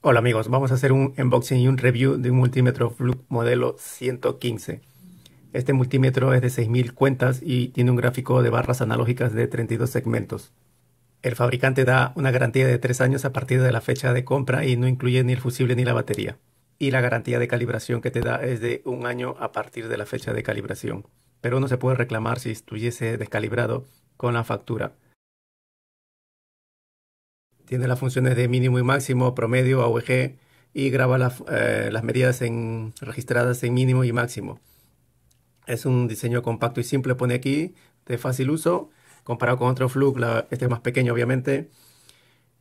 Hola amigos, vamos a hacer un unboxing y un review de un multímetro Fluke modelo 115. Este multímetro es de 6000 cuentas y tiene un gráfico de barras analógicas de 32 segmentos. El fabricante da una garantía de 3 años a partir de la fecha de compra y no incluye ni el fusible ni la batería. Y la garantía de calibración que te da es de un año a partir de la fecha de calibración. Pero no se puede reclamar si estuviese descalibrado con la factura tiene las funciones de mínimo y máximo, promedio, AVG y graba eh, las medidas en, registradas en mínimo y máximo. Es un diseño compacto y simple, pone aquí, de fácil uso, comparado con otro Fluke, este es más pequeño obviamente,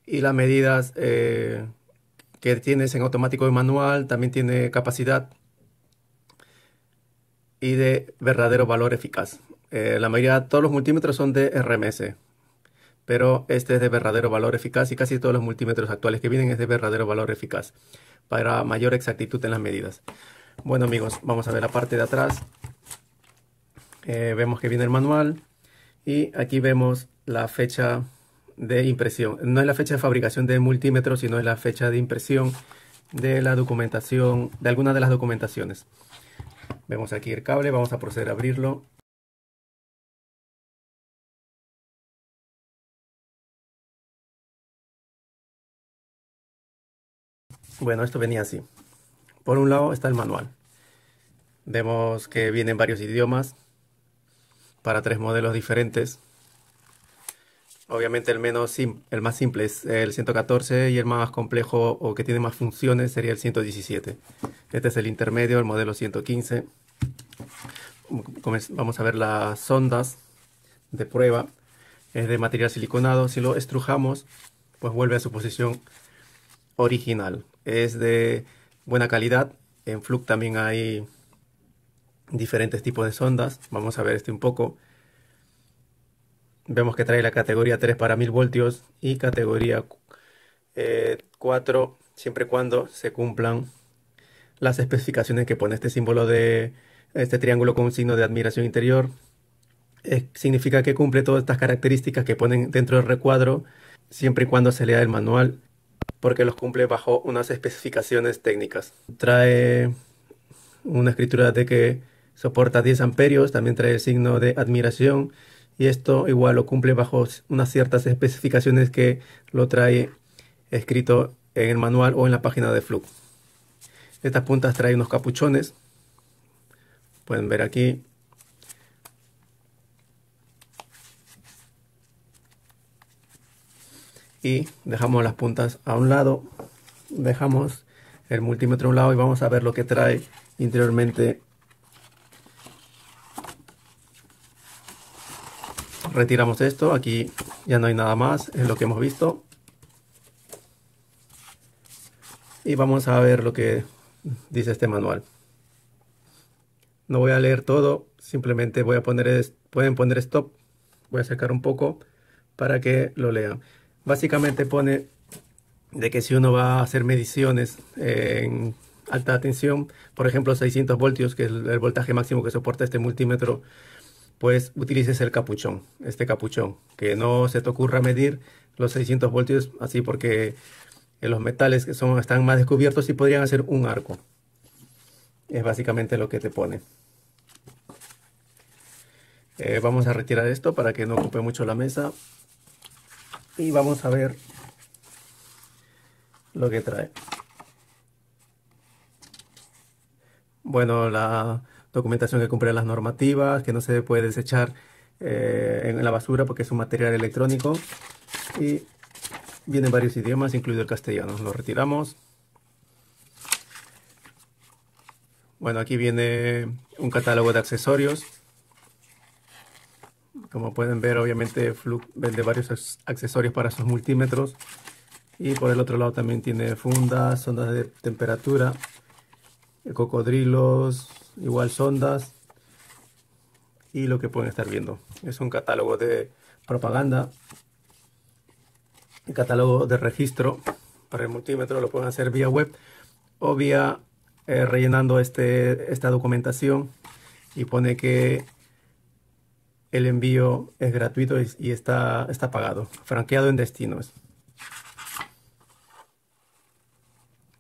y las medidas eh, que tienes en automático y manual, también tiene capacidad y de verdadero valor eficaz. Eh, la mayoría, todos los multímetros son de RMS, pero este es de verdadero valor eficaz y casi todos los multímetros actuales que vienen es de verdadero valor eficaz para mayor exactitud en las medidas. Bueno amigos, vamos a ver la parte de atrás. Eh, vemos que viene el manual y aquí vemos la fecha de impresión. No es la fecha de fabricación de multímetros, sino es la fecha de impresión de la documentación, de alguna de las documentaciones. Vemos aquí el cable, vamos a proceder a abrirlo. Bueno, esto venía así. Por un lado está el manual. Vemos que vienen varios idiomas para tres modelos diferentes. Obviamente el, menos el más simple es el 114 y el más complejo o que tiene más funciones sería el 117. Este es el intermedio, el modelo 115. Vamos a ver las sondas de prueba. Es de material siliconado. Si lo estrujamos, pues vuelve a su posición original es de buena calidad. En Fluke también hay diferentes tipos de sondas. Vamos a ver este un poco. Vemos que trae la categoría 3 para 1000 voltios y categoría 4 eh, siempre y cuando se cumplan las especificaciones que pone este símbolo de este triángulo con un signo de admiración interior. significa que cumple todas estas características que ponen dentro del recuadro siempre y cuando se lea el manual porque los cumple bajo unas especificaciones técnicas. Trae una escritura de que soporta 10 amperios, también trae el signo de admiración y esto igual lo cumple bajo unas ciertas especificaciones que lo trae escrito en el manual o en la página de Flux. Estas puntas trae unos capuchones. Pueden ver aquí dejamos las puntas a un lado, dejamos el multímetro a un lado y vamos a ver lo que trae interiormente. Retiramos esto, aquí ya no hay nada más, es lo que hemos visto. Y vamos a ver lo que dice este manual. No voy a leer todo, simplemente voy a poner, pueden poner stop. Voy a sacar un poco para que lo lean básicamente pone de que si uno va a hacer mediciones eh, en alta tensión, por ejemplo 600 voltios, que es el voltaje máximo que soporta este multímetro, pues utilices el capuchón, este capuchón, que no se te ocurra medir los 600 voltios así porque los metales que son, están más descubiertos y podrían hacer un arco. Es básicamente lo que te pone. Eh, vamos a retirar esto para que no ocupe mucho la mesa y vamos a ver lo que trae. Bueno, la documentación que cumple las normativas, que no se puede desechar eh, en la basura porque es un material electrónico. Y vienen varios idiomas, incluido el castellano. Lo retiramos. Bueno, aquí viene un catálogo de accesorios. Como pueden ver, obviamente Fluke vende varios accesorios para sus multímetros. Y por el otro lado también tiene fundas, sondas de temperatura, cocodrilos, igual sondas. Y lo que pueden estar viendo. Es un catálogo de propaganda. El catálogo de registro para el multímetro lo pueden hacer vía web o vía eh, rellenando este, esta documentación y pone que el envío es gratuito y está, está pagado, franqueado en destinos.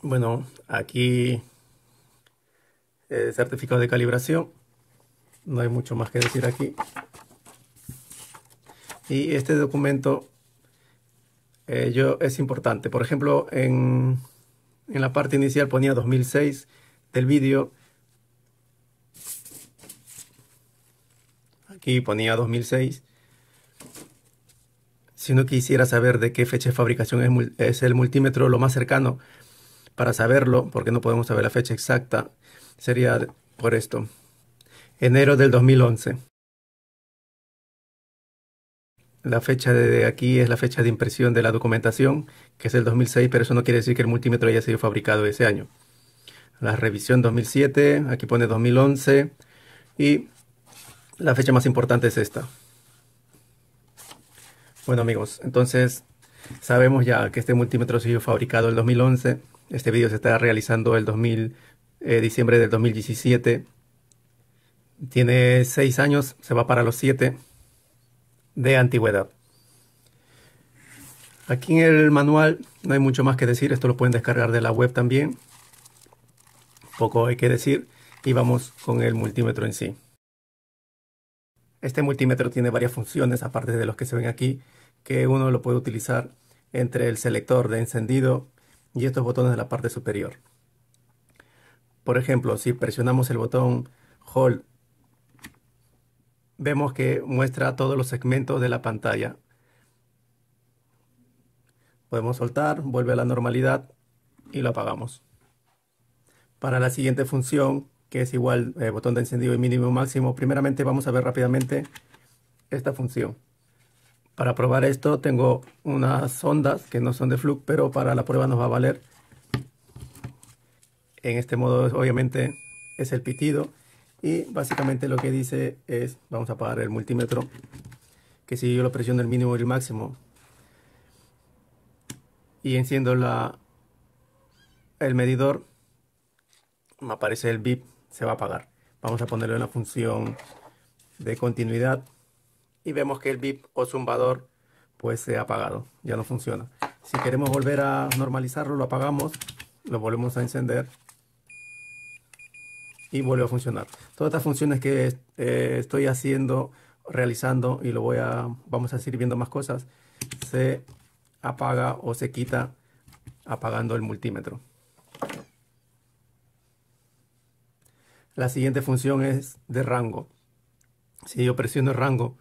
Bueno, aquí el eh, certificado de calibración. No hay mucho más que decir aquí. Y este documento eh, yo, es importante. Por ejemplo, en, en la parte inicial ponía 2006 del vídeo y ponía 2006, si uno quisiera saber de qué fecha de fabricación es, es el multímetro, lo más cercano para saberlo, porque no podemos saber la fecha exacta, sería por esto, enero del 2011. La fecha de aquí es la fecha de impresión de la documentación, que es el 2006, pero eso no quiere decir que el multímetro haya sido fabricado ese año. La revisión 2007, aquí pone 2011, y la fecha más importante es esta. Bueno amigos, entonces sabemos ya que este multímetro se fabricado en 2011. Este vídeo se está realizando el 2000, eh, diciembre del 2017. Tiene 6 años, se va para los 7 de antigüedad. Aquí en el manual no hay mucho más que decir, esto lo pueden descargar de la web también. Poco hay que decir y vamos con el multímetro en sí. Este multímetro tiene varias funciones, aparte de los que se ven aquí, que uno lo puede utilizar entre el selector de encendido y estos botones de la parte superior. Por ejemplo, si presionamos el botón Hold, vemos que muestra todos los segmentos de la pantalla. Podemos soltar, vuelve a la normalidad y lo apagamos. Para la siguiente función, que es igual eh, botón de encendido y mínimo máximo. Primeramente vamos a ver rápidamente esta función. Para probar esto tengo unas ondas que no son de flux, pero para la prueba nos va a valer. En este modo obviamente es el pitido y básicamente lo que dice es, vamos a apagar el multímetro, que si yo lo presiono el mínimo y el máximo y enciendo el medidor, me aparece el bip se va a apagar. Vamos a ponerle en la función de continuidad y vemos que el bip o zumbador pues se ha apagado, ya no funciona. Si queremos volver a normalizarlo, lo apagamos, lo volvemos a encender y vuelve a funcionar. Todas estas funciones que eh, estoy haciendo, realizando y lo voy a, vamos a seguir viendo más cosas, se apaga o se quita apagando el multímetro. La siguiente función es de rango. Si yo presiono rango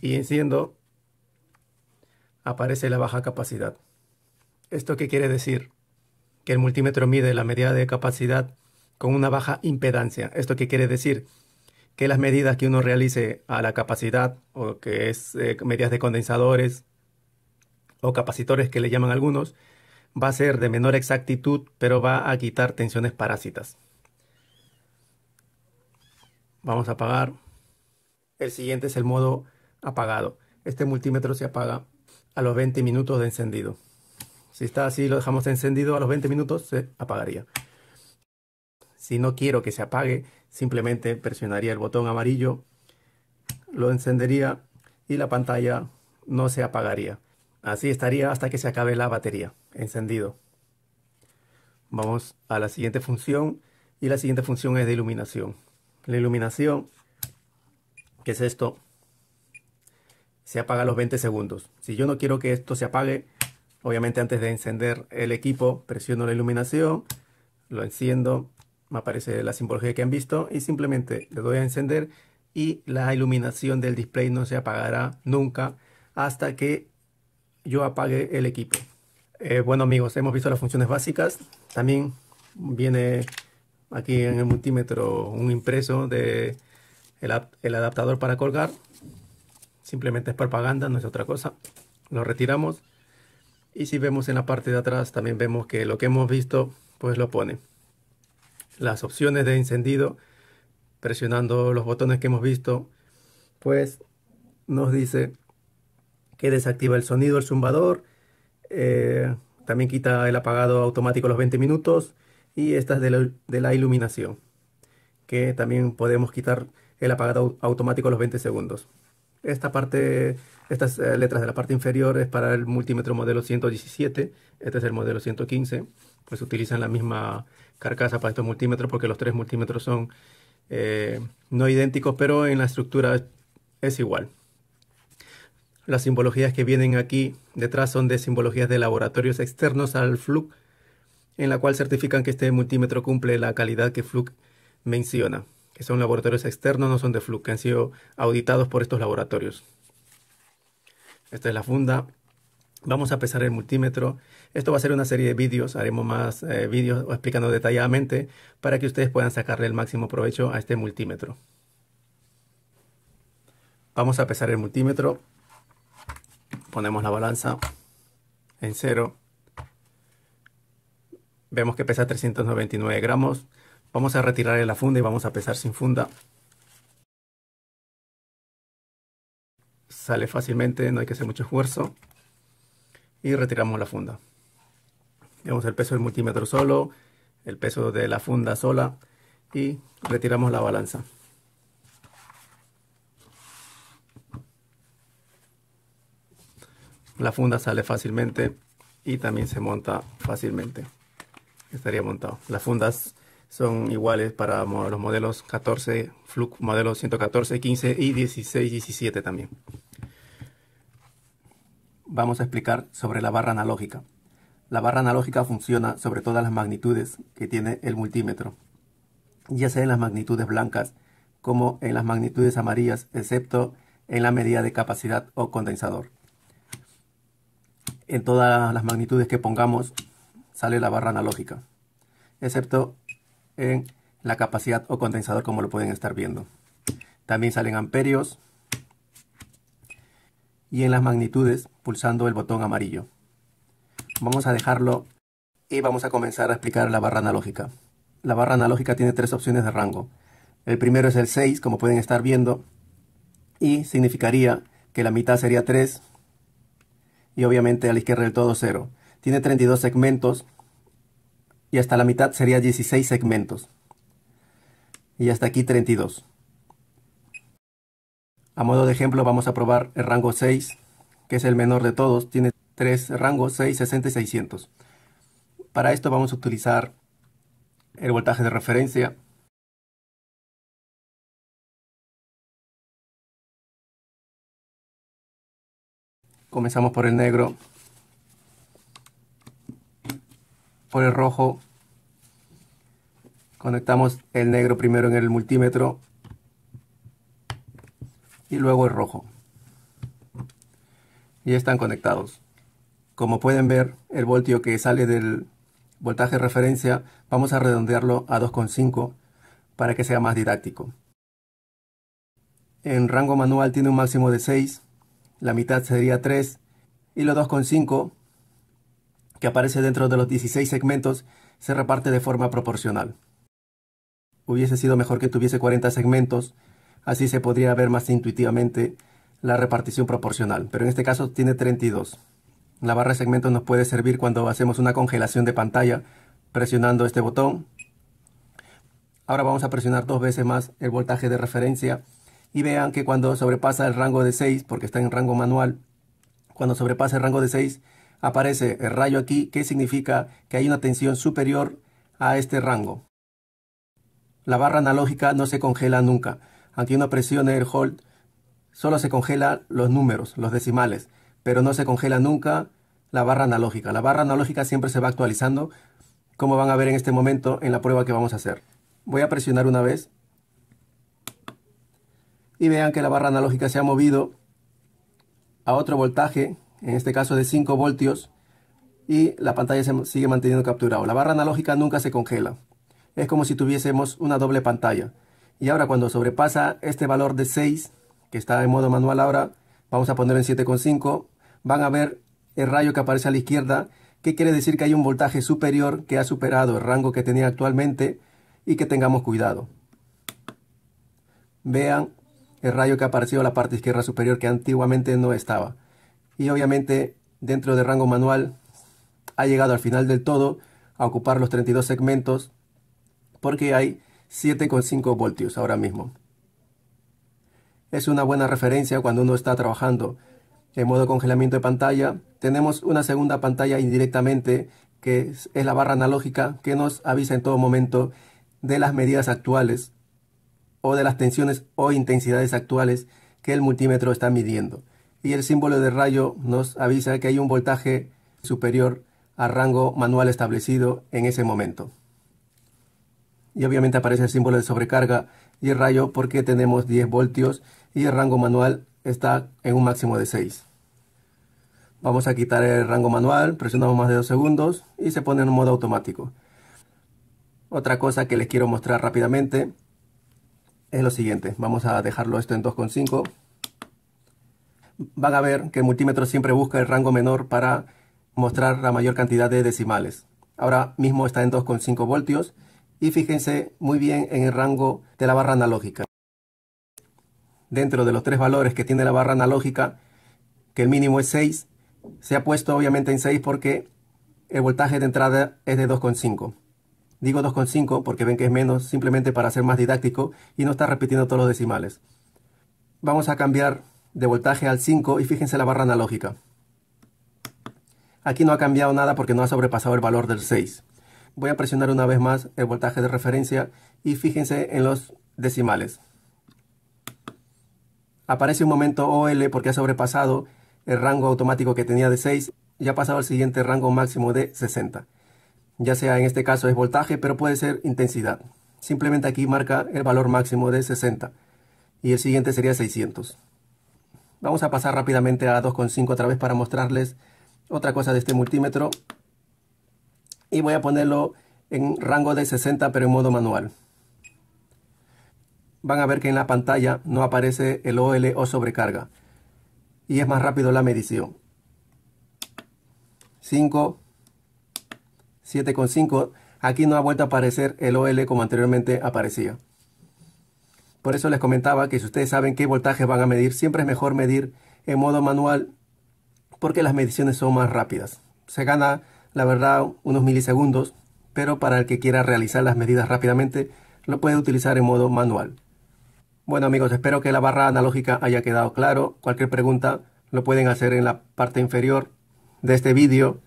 y enciendo, aparece la baja capacidad. ¿Esto qué quiere decir? Que el multímetro mide la medida de capacidad con una baja impedancia. ¿Esto qué quiere decir? Que las medidas que uno realice a la capacidad, o que es eh, medidas de condensadores o capacitores que le llaman algunos, va a ser de menor exactitud, pero va a quitar tensiones parásitas. Vamos a apagar. El siguiente es el modo apagado. Este multímetro se apaga a los 20 minutos de encendido. Si está así, lo dejamos encendido, a los 20 minutos se apagaría. Si no quiero que se apague, simplemente presionaría el botón amarillo, lo encendería y la pantalla no se apagaría. Así estaría hasta que se acabe la batería, encendido. Vamos a la siguiente función y la siguiente función es de iluminación la iluminación, que es esto, se apaga a los 20 segundos. Si yo no quiero que esto se apague, obviamente antes de encender el equipo, presiono la iluminación, lo enciendo, me aparece la simbología que han visto y simplemente le doy a encender y la iluminación del display no se apagará nunca hasta que yo apague el equipo. Eh, bueno amigos, hemos visto las funciones básicas, también viene aquí en el multímetro un impreso de el, adaptador para colgar simplemente es propaganda no es otra cosa lo retiramos y si vemos en la parte de atrás también vemos que lo que hemos visto pues lo pone las opciones de encendido presionando los botones que hemos visto pues nos dice que desactiva el sonido el zumbador eh, también quita el apagado automático los 20 minutos y esta de la, de la iluminación, que también podemos quitar el apagado automático a los 20 segundos. Esta parte, estas eh, letras de la parte inferior es para el multímetro modelo 117, este es el modelo 115, pues utilizan la misma carcasa para estos multímetros porque los tres multímetros son eh, no idénticos, pero en la estructura es igual. Las simbologías que vienen aquí detrás son de simbologías de laboratorios externos al flux en la cual certifican que este multímetro cumple la calidad que Fluke menciona, que son laboratorios externos, no son de Fluke, que han sido auditados por estos laboratorios. Esta es la funda. Vamos a pesar el multímetro. Esto va a ser una serie de vídeos. Haremos más eh, vídeos explicando detalladamente para que ustedes puedan sacarle el máximo provecho a este multímetro. Vamos a pesar el multímetro. Ponemos la balanza en cero. Vemos que pesa 399 gramos. Vamos a retirar la funda y vamos a pesar sin funda. Sale fácilmente, no hay que hacer mucho esfuerzo. Y retiramos la funda. Vemos el peso del multímetro solo, el peso de la funda sola y retiramos la balanza. La funda sale fácilmente y también se monta fácilmente estaría montado. Las fundas son iguales para los modelos 14, Fluke modelos 114, 15 y 16, 17 también. Vamos a explicar sobre la barra analógica. La barra analógica funciona sobre todas las magnitudes que tiene el multímetro, ya sea en las magnitudes blancas como en las magnitudes amarillas, excepto en la medida de capacidad o condensador. En todas las magnitudes que pongamos, sale la barra analógica, excepto en la capacidad o condensador como lo pueden estar viendo. También salen amperios y en las magnitudes pulsando el botón amarillo. Vamos a dejarlo y vamos a comenzar a explicar la barra analógica. La barra analógica tiene tres opciones de rango. El primero es el 6, como pueden estar viendo, y significaría que la mitad sería 3 y obviamente a la izquierda del todo 0 tiene 32 segmentos y hasta la mitad sería 16 segmentos. Y hasta aquí 32. A modo de ejemplo vamos a probar el rango 6, que es el menor de todos, tiene tres rangos 6, 60 y 600. Para esto vamos a utilizar el voltaje de referencia comenzamos por el negro por el rojo. Conectamos el negro primero en el multímetro y luego el rojo. Y están conectados. Como pueden ver, el voltio que sale del voltaje de referencia vamos a redondearlo a 2,5 para que sea más didáctico. En rango manual tiene un máximo de 6, la mitad sería 3 y los 2,5 que aparece dentro de los 16 segmentos se reparte de forma proporcional. Hubiese sido mejor que tuviese 40 segmentos, así se podría ver más intuitivamente la repartición proporcional, pero en este caso tiene 32. La barra de segmentos nos puede servir cuando hacemos una congelación de pantalla presionando este botón. Ahora vamos a presionar dos veces más el voltaje de referencia y vean que cuando sobrepasa el rango de 6, porque está en rango manual, cuando sobrepasa el rango de 6 aparece el rayo aquí, que significa que hay una tensión superior a este rango. La barra analógica no se congela nunca. Aunque uno presione el hold, solo se congela los números, los decimales, pero no se congela nunca la barra analógica. La barra analógica siempre se va actualizando, como van a ver en este momento en la prueba que vamos a hacer. Voy a presionar una vez. Y vean que la barra analógica se ha movido a otro voltaje en este caso de 5 voltios, y la pantalla se sigue manteniendo capturado. La barra analógica nunca se congela. Es como si tuviésemos una doble pantalla. Y ahora cuando sobrepasa este valor de 6, que está en modo manual ahora, vamos a poner en 7,5, van a ver el rayo que aparece a la izquierda, que quiere decir que hay un voltaje superior que ha superado el rango que tenía actualmente y que tengamos cuidado. Vean el rayo que ha aparecido a la parte izquierda superior que antiguamente no estaba y obviamente dentro de rango manual ha llegado al final del todo a ocupar los 32 segmentos porque hay 7,5 voltios ahora mismo. Es una buena referencia cuando uno está trabajando en modo congelamiento de pantalla. Tenemos una segunda pantalla indirectamente que es la barra analógica que nos avisa en todo momento de las medidas actuales o de las tensiones o intensidades actuales que el multímetro está midiendo y el símbolo de rayo nos avisa que hay un voltaje superior al rango manual establecido en ese momento. Y obviamente aparece el símbolo de sobrecarga y el rayo porque tenemos 10 voltios y el rango manual está en un máximo de 6. Vamos a quitar el rango manual, presionamos más de 2 segundos y se pone en modo automático. Otra cosa que les quiero mostrar rápidamente es lo siguiente. Vamos a dejarlo esto en 2.5 van a ver que el multímetro siempre busca el rango menor para mostrar la mayor cantidad de decimales. Ahora mismo está en 2,5 voltios y fíjense muy bien en el rango de la barra analógica. Dentro de los tres valores que tiene la barra analógica, que el mínimo es 6, se ha puesto obviamente en 6 porque el voltaje de entrada es de 2,5. Digo 2,5 porque ven que es menos, simplemente para ser más didáctico y no está repitiendo todos los decimales. Vamos a cambiar de voltaje al 5 y fíjense la barra analógica. Aquí no ha cambiado nada porque no ha sobrepasado el valor del 6. Voy a presionar una vez más el voltaje de referencia y fíjense en los decimales. Aparece un momento OL porque ha sobrepasado el rango automático que tenía de 6 y ha pasado al siguiente rango máximo de 60. Ya sea en este caso es voltaje, pero puede ser intensidad. Simplemente aquí marca el valor máximo de 60 y el siguiente sería 600. Vamos a pasar rápidamente a 2.5 otra vez para mostrarles otra cosa de este multímetro. Y voy a ponerlo en rango de 60 pero en modo manual. Van a ver que en la pantalla no aparece el OL o sobrecarga. Y es más rápido la medición. 5, 7.5. Aquí no ha vuelto a aparecer el OL como anteriormente aparecía. Por eso les comentaba que si ustedes saben qué voltaje van a medir, siempre es mejor medir en modo manual porque las mediciones son más rápidas. Se gana, la verdad, unos milisegundos, pero para el que quiera realizar las medidas rápidamente, lo puede utilizar en modo manual. Bueno amigos, espero que la barra analógica haya quedado claro. Cualquier pregunta lo pueden hacer en la parte inferior de este vídeo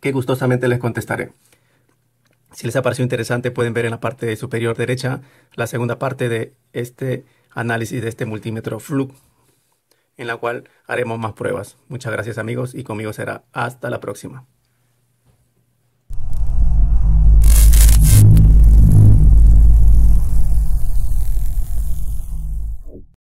que gustosamente les contestaré. Si les ha parecido interesante, pueden ver en la parte superior derecha la segunda parte de este análisis de este multímetro Fluke, en la cual haremos más pruebas. Muchas gracias amigos y conmigo será hasta la próxima.